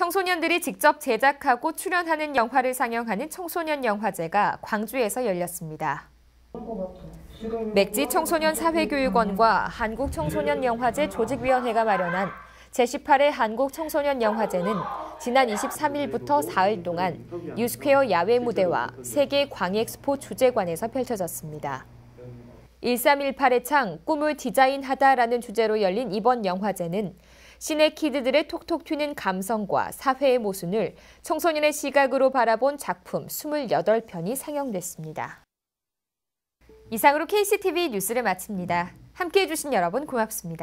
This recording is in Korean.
청소년들이 직접 제작하고 출연하는 영화를 상영하는 청소년 영화제가 광주에서 열렸습니다. 맥지 청소년 사회교육원과 한국청소년영화제 조직위원회가 마련한 제18회 한국청소년영화제는 지난 23일부터 4일 동안 뉴스퀘어 야외 무대와 세계 광엑스포 주제관에서 펼쳐졌습니다. 1318의 창, 꿈을 디자인하다라는 주제로 열린 이번 영화제는 시내 키드들의 톡톡 튀는 감성과 사회의 모순을 청소년의 시각으로 바라본 작품 28편이 상영됐습니다. 이상으로 KCTV 뉴스를 마칩니다. 함께해 주신 여러분 고맙습니다.